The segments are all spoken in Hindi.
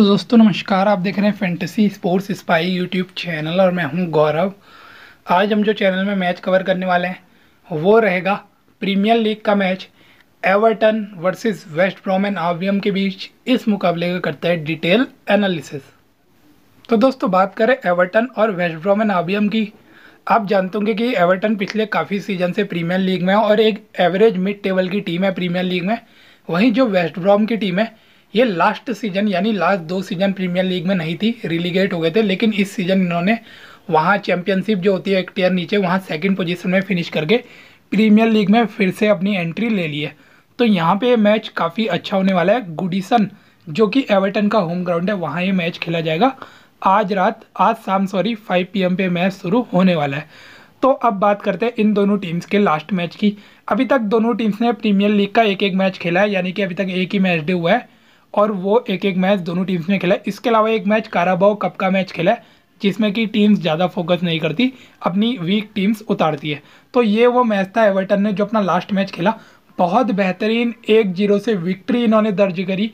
तो दोस्तों नमस्कार आप देख रहे हैं fantasy sports spy YouTube channel और मैं हूं गौरव आज हम जो चैनल में मैच कवर करने वाले हैं वो रहेगा प्रीमियर लीग का match Everton versus West Brom and आवियम के बीच इस मुकाबले का करता है डिटेल एनालिसिस तो दोस्तों बात करें एवर्टन और वेस्ट ब्रोम एंड आवियम की आप जानते होंगे कि एवर्टन पिछले काफ़ी सीजन से प्रीमियर लीग में और एक एवरेज मिड टेबल की टीम है प्रीमियर लीग में वहीं जो वेस्ट ब्रॉम की टीम है ये लास्ट सीजन यानी लास्ट दो सीजन प्रीमियर लीग में नहीं थी रिलीगेट हो गए थे लेकिन इस सीजन इन्होंने वहाँ चैंपियनशिप जो होती है एक टीयर नीचे वहाँ सेकंड पोजीशन में फिनिश करके प्रीमियर लीग में फिर से अपनी एंट्री ले ली है तो यहाँ पे मैच काफ़ी अच्छा होने वाला है गुडिसन जो कि एवर्टन का होम ग्राउंड है वहाँ ये मैच खेला जाएगा आज रात आज शाम सॉरी 5 पीएम पे मैच शुरू होने वाला है तो अब बात करते हैं इन दोनों टीम्स के लास्ट मैच की अभी तक दोनों टीम्स ने प्रीमियर लीग का एक एक मैच खेला है यानी कि अभी तक एक ही मैच डे हुआ है और वो एक एक मैच दोनों टीम्स ने खेला इसके अलावा एक मैच काराबाओ कप का मैच खेला है जिसमें कि टीम्स ज़्यादा फोकस नहीं करती अपनी वीक टीम्स उतारती है तो ये वो मैच था एवर्टन ने जो अपना लास्ट मैच खेला बहुत बेहतरीन एक जीरो से विक्ट्री इन्होंने दर्ज करी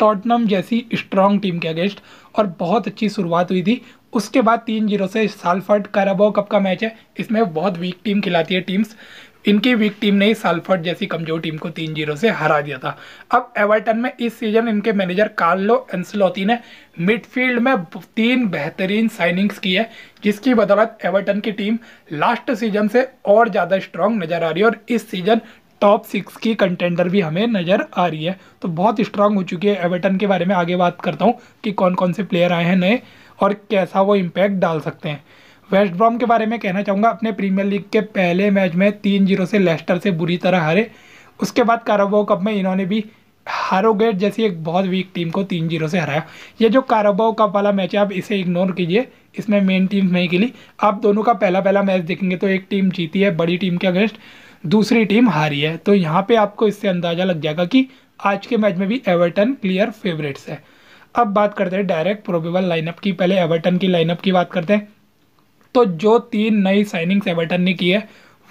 टॉटनम जैसी स्ट्रॉन्ग टीम के अगेंस्ट और बहुत अच्छी शुरुआत हुई थी उसके बाद तीन जीरो से सालफर्ट काराबाओ कप का मैच है इसमें बहुत वीक टीम खिलाती है टीम्स इनकी वीक टीम ने साल्फर्ट जैसी कमजोर टीम को तीन जीरो से हरा दिया था अब एवर्टन में इस सीजन इनके मैनेजर कार्लो एंसलोती ने मिडफील्ड में तीन बेहतरीन साइनिंग्स की है जिसकी बदौलत एवर्टन की टीम लास्ट सीजन से और ज़्यादा स्ट्रांग नज़र आ रही है और इस सीजन टॉप सिक्स की कंटेंडर भी हमें नज़र आ रही है तो बहुत स्ट्रांग हो चुकी है एवर्टन के बारे में आगे बात करता हूँ कि कौन कौन से प्लेयर आए हैं नए और कैसा वो इम्पैक्ट डाल सकते हैं वेस्ट ब्रॉम के बारे में कहना चाहूँगा अपने प्रीमियर लीग के पहले मैच में तीन जीरो से लेस्टर से बुरी तरह हारे उसके बाद कारोबाओ कप में इन्होंने भी हारोगेट जैसी एक बहुत वीक टीम को तीन जीरो से हराया ये जो कारोबाओ कप वाला मैच है आप इसे इग्नोर कीजिए इसमें मेन टीम नहीं खेली आप दोनों का पहला पहला मैच देखेंगे तो एक टीम जीती है बड़ी टीम के अगेंस्ट दूसरी टीम हारी है तो यहाँ पर आपको इससे अंदाज़ा लग जाएगा कि आज के मैच में भी एवर्टन क्लियर फेवरेट्स है अब बात करते हैं डायरेक्ट प्रोबेबल लाइनअप की पहले एवर्टन की लाइनअप की बात करते हैं तो जो तीन नई साइनिंग्स एवर्टन ने की है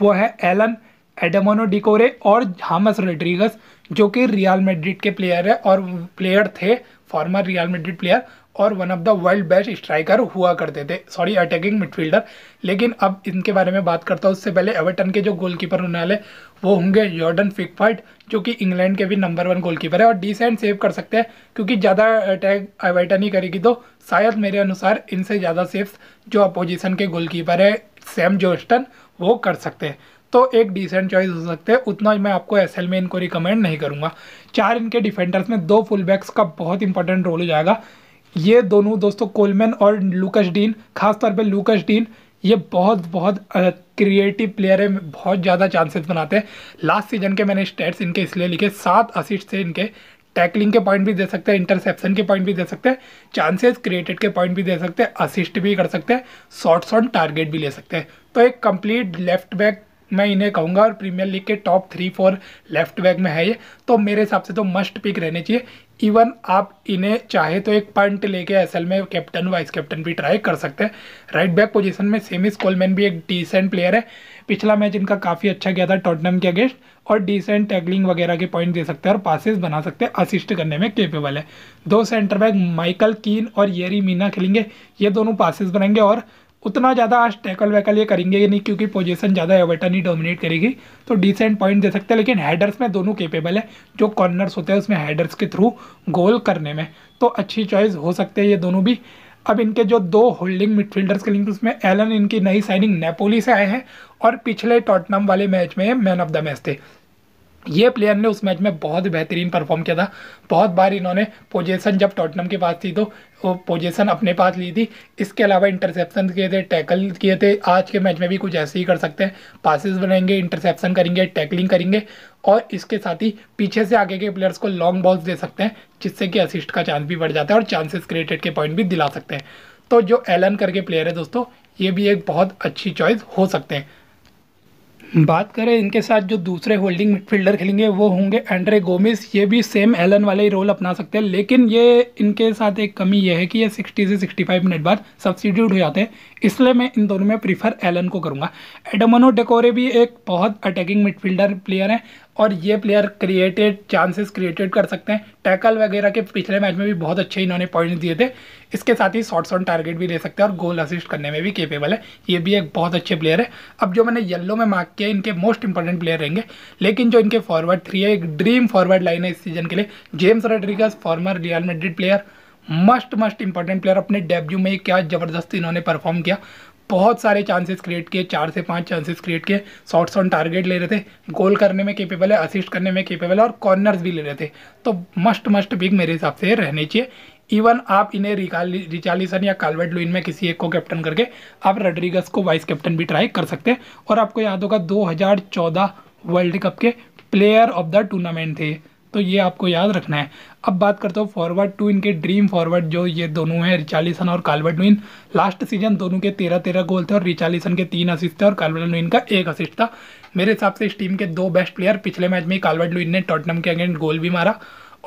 वो है एलन एडमोनो डिकोरे और हामस रोड्रिगस जो कि रियल मेड्रिड के प्लेयर है और प्लेयर थे फॉर्मर रियल मेड्रिड प्लेयर और one of the world best striker हुआ करते थे सॉरी अटैकिंग मिडफील्डर लेकिन अब इनके बारे में बात करता हूँ उससे पहले एवर्टन के जो गोलकीपर होने वाले वो होंगे जॉर्डन फिकफर्ट जो कि इंग्लैंड के भी नंबर वन गोलकीपर है और डिसेंट सेव कर सकते हैं क्योंकि ज़्यादा अटैक एवर्टन ही करेगी तो शायद मेरे अनुसार इनसे ज़्यादा सेव्स जो अपोजिशन के गोलकीपर है सैम जोस्टन वो कर सकते हैं तो एक डिसेंट चॉइस हो सकते हैं उतना मैं आपको एस में इनको रिकमेंड नहीं करूँगा चार इनके डिफेंडर्स में दो बैक्स का बहुत इंपॉर्टेंट रोल हो जाएगा ये दोनों दोस्तों कोलमैन और लुकस डीन खासतौर पर लुकस डीन ये बहुत बहुत क्रिएटिव प्लेयर है बहुत ज़्यादा चांसेस बनाते हैं लास्ट सीजन के मैंने स्टेट्स इनके इसलिए लिखे सात असिस्ट से इनके टैकलिंग के पॉइंट भी दे सकते हैं इंटरसेप्शन के पॉइंट भी दे सकते हैं चांसेस क्रिएटेड के पॉइंट भी दे सकते हैं असिस्ट भी कर सकते हैं शॉर्ट्स ऑन टारगेट भी ले सकते हैं तो एक कंप्लीट लेफ्ट बैक मैं इन्हें कहूँगा और प्रीमियर लीग के top three four left back में है ये तो मेरे हिसाब से तो मस्ट पिक रहने चाहिए इवन आप इन्हें चाहे तो एक पंट लेके एल में कैप्टन वाइस कैप्टन भी ट्राई कर सकते हैं राइट बैक पोजीशन में सेमिस कोलमैन भी एक डिसेंट प्लेयर है पिछला मैच इनका काफ़ी अच्छा गया था टोटनम के अगेंस्ट और डिसेंट टैगलिंग वगैरह के पॉइंट दे सकते हैं और पासिस बना सकते हैं असिस्ट करने में केपेबल है दो सेंटर बैक माइकल कीन और येरी मीना खेलेंगे ये दोनों पासिस बनाएंगे और उतना ज़्यादा आज टैकल वैकल ये करेंगे नहीं क्योंकि पोजीशन ज़्यादा एवर्टन ही डोमिनेट करेगी तो डिसेंट पॉइंट दे सकते हैं लेकिन हैडर्स में दोनों केपेबल है जो कॉर्नर्स होते हैं उसमें हैडर्स के थ्रू गोल करने में तो अच्छी चॉइस हो सकते हैं ये दोनों भी अब इनके जो दो होल्डिंग मिडफील्डर्स के लिंक उसमें एलन इनकी नई साइनिंग नेपोली से आए हैं और पिछले टॉटनम वाले मैच में मैन ऑफ द मैच थे ये प्लेयर ने उस मैच में बहुत बेहतरीन परफॉर्म किया था बहुत बार इन्होंने पोजीशन जब टॉटनम के पास थी तो वो पोजीशन अपने पास ली थी इसके अलावा इंटरसेप्शन किए थे टैकल किए थे आज के मैच में भी कुछ ऐसे ही कर सकते हैं पासिस बनाएंगे इंटरसेप्शन करेंगे टैकलिंग करेंगे और इसके साथ ही पीछे से आगे के प्लेयर्स को लॉन्ग बॉल्स दे सकते हैं जिससे कि असिस्ट का चांस भी बढ़ जाता है और चांसेस क्रिएटेड के पॉइंट भी दिला सकते हैं तो जो एलन करके प्लेयर है दोस्तों ये भी एक बहुत अच्छी चॉइस हो सकते हैं बात करें इनके साथ जो दूसरे होल्डिंग मिडफील्डर खेलेंगे वो होंगे एंड्रे गोमेस ये भी सेम एलन वाले ही रोल अपना सकते हैं लेकिन ये इनके साथ एक कमी ये है कि ये 60 से 65 मिनट बाद सब्सिट्यूट हो जाते हैं इसलिए मैं इन दोनों में प्रीफर एलन को करूँगा एडमोनो डेकोरे भी एक बहुत अटैकिंग मिडफील्डर प्लेयर हैं और ये प्लेयर क्रिएटेड चांसेस क्रिएटेड कर सकते हैं टैकल वगैरह के पिछले मैच में भी बहुत अच्छे इन्होंने पॉइंट्स दिए थे इसके साथ ही शॉट्स ऑन टारगेट भी ले सकते हैं और गोल असिस्ट करने में भी केपेबल है ये भी एक बहुत अच्छे प्लेयर है अब जो मैंने येल्लो में मार्क किया इनके मोस्ट इंपॉर्टेंट प्लेयर रहेंगे लेकिन जो इनके फॉरवर्ड थ्री है एक ड्रीम फॉरवर्ड लाइन है इस सीजन के लिए James Rodriguez former Real Madrid player must must important player अपने डेब्यू में क्या ज़बरदस्ती इन्होंने परफॉर्म किया बहुत सारे चांसेस क्रिएट किए चार से पांच चांसेस क्रिएट किए शॉट्स ऑन टारगेट ले रहे थे गोल करने में केपेबल है असिस्ट करने में केपेबल है और कॉर्नर्स भी ले रहे थे तो मस्ट मस्ट बिग मेरे हिसाब से रहने चाहिए इवन आप इन्हें रिचालिसन या कालवेट लुइन में किसी एक को कैप्टन करके आप रेड्रिगस को वाइस कैप्टन भी ट्राई कर सकते हैं और आपको याद होगा दो वर्ल्ड कप के प्लेयर ऑफ द टूर्नामेंट थे तो ये आपको याद रखना है अब बात करता हूँ फॉरवर्ड टू इनके ड्रीम फॉरवर्ड जो ये दोनों हैं रिचालिसन और नुइन लास्ट सीजन दोनों के तेरह तेरह गोल थे और रिचालिसन के तीन असिस्ट थे और नुइन का एक असिस्ट था मेरे हिसाब से इस टीम के दो बेस्ट प्लेयर पिछले मैच में लुइन ने टॉटनम के अगेंस्ट गोल भी मारा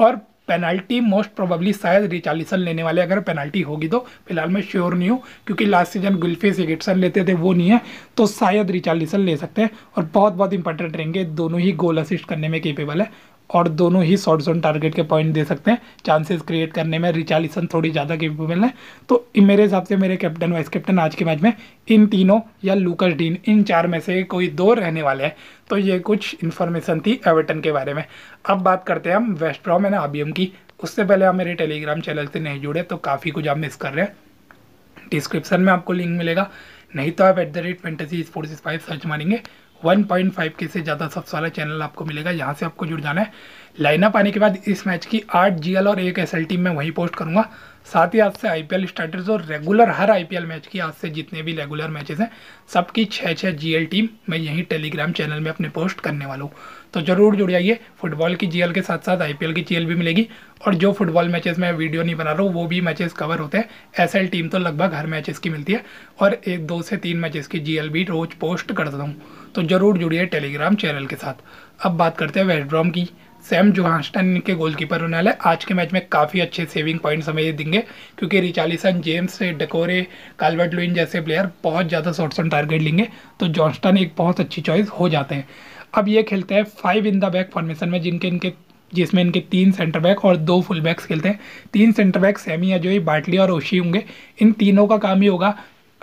और पेनल्टी मोस्ट प्रोबेबली शायद रिचालिसन लेने वाले अगर पेनल्टी होगी तो फिलहाल मैं श्योर नहीं हूँ क्योंकि लास्ट सीजन गुल्फी सिगेटसन लेते थे वो नहीं है तो शायद रिचालिसन ले सकते हैं और बहुत बहुत इंपॉर्टेंट रहेंगे दोनों ही गोल असिस्ट करने में केपेबल है और दोनों ही शॉर्ट जोन टारगेट के पॉइंट दे सकते हैं चांसेस क्रिएट करने में रिचालिसन थोड़ी ज़्यादा केपेबल है तो मेरे हिसाब से मेरे कैप्टन वाइस कैप्टन आज के मैच में इन तीनों या लूकस डीन इन चार में से कोई दो रहने वाले हैं तो ये कुछ इन्फॉर्मेशन थी एवर्टन के बारे में अब बात करते हैं हम वेस्ट प्रॉम एंड आबीएम की उससे पहले आप मेरे टेलीग्राम चैनल से नहीं जुड़े तो काफ़ी कुछ आप मिस कर रहे हैं डिस्क्रिप्शन में आपको लिंक मिलेगा नहीं तो आप at the rate fantasy sports five search मारेंगे 1.5 के से ज़्यादा सबसे वाला चैनल आपको मिलेगा यहाँ से आपको जुड़ जाना है लाइनअप आने के बाद इस मैच की आठ जीएल और एक एस टीम में वहीं पोस्ट करूँगा साथ ही आज से आईपीएल स्टार्टर्स और रेगुलर हर आईपीएल मैच की आज से जितने भी रेगुलर मैचेस हैं सबकी छः छः जी टीम मैं यहीं टेलीग्राम चैनल में अपने पोस्ट करने वाला हूँ तो ज़रूर जुड़ जाइए फुटबॉल की जीएल के साथ साथ आईपीएल की जीएल भी मिलेगी और जो फुटबॉल मैचेस मैं वीडियो नहीं बना रहा हूँ वो भी मैचेस कवर होते हैं एसएल टीम तो लगभग हर मैचेस की मिलती है और एक दो से तीन मैचेस की जीएल भी रोज़ पोस्ट करता हूँ तो ज़रूर जुड़िए टेलीग्राम चैनल के साथ अब बात करते हैं वेस्ट्रॉम की सैम जोहानस्टन के गोलकीपर होने वाले आज के मैच में काफ़ी अच्छे सेविंग पॉइंट्स हमें ये देंगे क्योंकि Richarlison James Doucouré Calvert Lewin जैसे प्लेयर बहुत ज़्यादा शॉर्ट्स ऑन टारगेट लेंगे तो जॉन्स्टन एक बहुत अच्छी चॉइस हो जाते हैं अब ये खेलते हैं five in the back formation में जिनके इनके जिसमें इनके तीन सेंटर बैक और दो फुल बैक्स खेलते हैं तीन सेंटर बैक सेमी अजोई बाटली और ओशी होंगे इन तीनों का काम ही होगा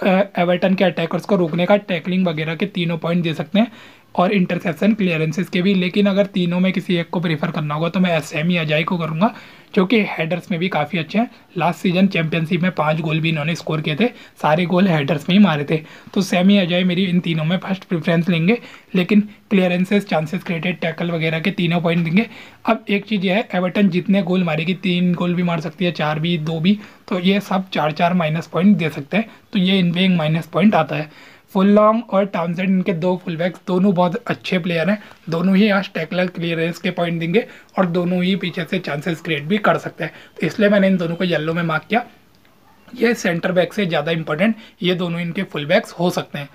एवर्टन के अटैकर्स को रोकने का टैकलिंग वगैरह के तीनों पॉइंट दे सकते हैं और इंटरसेप्शन क्लियरेंसेज के भी लेकिन अगर तीनों में किसी एक को प्रीफर करना होगा तो मैं एस एम ही e अजय को करूँगा जो कि हेडर्स में भी काफ़ी अच्छे हैं लास्ट सीजन चैंपियनशिप में पाँच गोल भी इन्होंने स्कोर किए थे सारे गोल हेडर्स में ही मारे थे तो सेमी अजय e मेरी इन तीनों में फर्स्ट प्रेफरेंस लेंगे लेकिन क्लियरेंसेस चांसेस क्रिएटेड टैकल वगैरह के तीनों पॉइंट देंगे अब एक चीज़ यह है एवर्टन जितने गोल मारेगी तीन गोल भी मार सकती है चार भी दो भी तो ये सब चार चार माइनस पॉइंट दे सकते हैं तो ये इन पर एक माइनस पॉइंट आता है फुल लॉन्ग और टाउनजेंड इनके दो फुलबैक्स दोनों बहुत अच्छे प्लेयर हैं दोनों ही आज टैकलर क्लियरेंस के पॉइंट देंगे और दोनों ही पीछे से चांसेस क्रिएट भी कर सकते हैं तो इसलिए मैंने इन दोनों को येलो में मार्क किया ये सेंटर बैक से ज़्यादा इंपॉर्टेंट ये दोनों इनके फुल बैक्स हो सकते हैं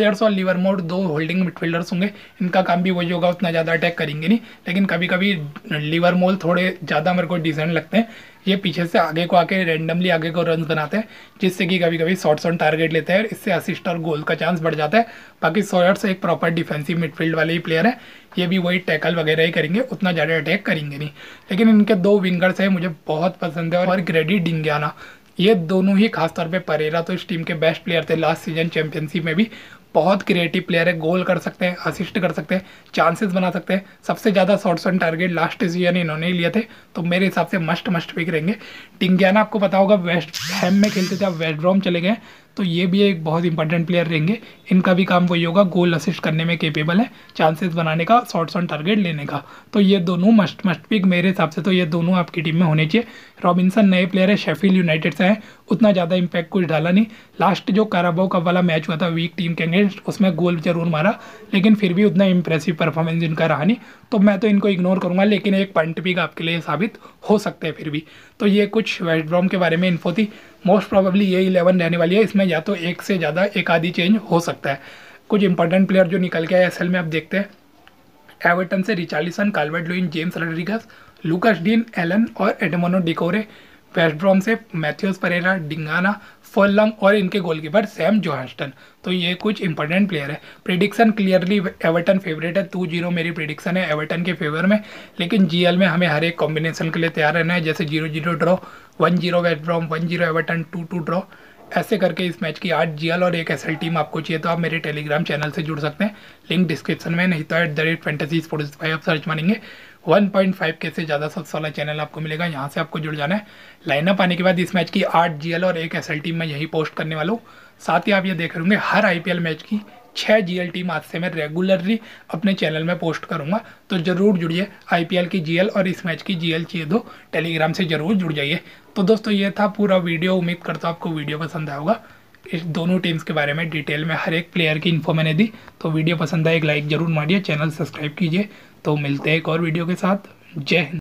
यार और लीवर मोड दो होल्डिंग मिडफील्डर्स होंगे इनका काम भी वही होगा उतना ज़्यादा अटैक करेंगे नहीं लेकिन कभी कभी लीवर मोल थोड़े ज़्यादा मेरे को डिजाइन लगते हैं ये पीछे से आगे को आके रेंडमली आगे को रन बनाते हैं जिससे कि कभी कभी शॉर्ट्स ऑन टारगेट लेते हैं इससे असिस्ट और गोल का चांस बढ़ जाता है बाकी सोयर्स एक प्रॉपर डिफेंसिव मिडफील्ड वाले ही प्लेयर है ये भी वही टैकल वगैरह ही करेंगे उतना ज़्यादा अटैक करेंगे नहीं लेकिन इनके दो विंगर्स हैं मुझे बहुत पसंद है और ग्रेडी डिंगियाना ये दोनों ही खासतौर पे परेरा तो इस टीम के बेस्ट प्लेयर थे लास्ट सीजन चैंपियनशिप में भी बहुत क्रिएटिव प्लेयर है गोल कर सकते हैं असिस्ट कर सकते हैं चांसेस बना सकते हैं सबसे ज़्यादा shots on target last season इन्होंने ही लिए थे तो मेरे हिसाब से मस्ट मस्ट पिक रहेंगे टिंगियाना आपको पता होगा वेस्ट हैम में खेलते थे अब वेस्ट ब्रॉम चले गए तो ये भी एक बहुत इंपॉर्टेंट प्लेयर रहेंगे इनका भी काम वही होगा गोल असिस्ट करने में केपेबल है चांसेस बनाने का शॉर्ट्स ऑन टारगेट लेने का तो ये दोनों मस्ट मस्ट पिक मेरे हिसाब से तो ये दोनों आपकी टीम में होने चाहिए रॉबिन्सन नए प्लेयर है शेफील यूनाइटेड से हैं उतना ज़्यादा इम्पैक्ट कुछ डाला नहीं लास्ट जो काराबाओ कप वाला मैच हुआ था वीक टीम के अगेंस्ट उसमें गोल जरूर मारा लेकिन फिर भी उतना इंप्रेसिव परफॉर्मेंस इनका रहा नहीं तो मैं तो इनको इग्नोर करूंगा लेकिन एक पॉइंट पिक आपके लिए साबित हो सकते हैं फिर भी तो ये कुछ वेस्ट ब्रॉम के बारे में इन्फो थी मोस्ट प्रॉबली ये इलेवन रहने वाली है इसमें या तो एक से ज़्यादा एक आधी चेंज हो सकता है कुछ इंपॉर्टेंट प्लेयर जो निकल के आए एस में आप देखते हैं एवर्टन से Richarlison Calvert Lewin James Rodriguez Lucas Digne Allan और एडमोनो डिकोरे वेस्ट ब्रॉम से मैथ्यूस परेरा डिंगाना फोलम और इनके गोलकीपर सैम जोहस्टन तो ये कुछ इंपॉर्टेंट प्लेयर है प्रिडिक्शन क्लियरली एवर्टन फेवरेट है टू जीरो मेरी प्रिडिक्शन है एवर्टन के फेवर में लेकिन जीएल में हमें हर एक कॉम्बिनेशन के लिए तैयार रहना है जैसे zero zero draw one zero वेट draw one zero Everton two two draw ऐसे करके इस मैच की आठ जीएल और एक एसएल टीम आपको चाहिए तो आप मेरे टेलीग्राम चैनल से जुड़ सकते हैं लिंक डिस्क्रिप्शन में नहीं तो at the rate fantasy sports five आप सर्च मारेंगे 1.5 के से ज़्यादा सबसे वाला चैनल आपको मिलेगा यहाँ से आपको जुड़ जाना है लाइनअप आने के बाद इस मैच की आठ जी और एक एस टीम मैं यही पोस्ट करने वाला हूँ साथ ही आप ये देख रहे होंगे हर आई मैच की छः जी एल टीम आज से मैं रेगुलरली अपने चैनल में पोस्ट करूँगा तो ज़रूर जुड़िए आईपीएल की जीएल और इस मैच की जीएल चाहिए दो तो टेलीग्राम से ज़रूर जुड़ जाइए तो दोस्तों ये था पूरा वीडियो उम्मीद करता हूँ आपको वीडियो पसंद आएगा इस दोनों टीम्स के बारे में डिटेल में हर एक प्लेयर की इन्फो मैंने दी तो वीडियो पसंद आए एक लाइक ज़रूर मारिए चैनल सब्सक्राइब कीजिए तो मिलते हैं एक और वीडियो के साथ जय हिंद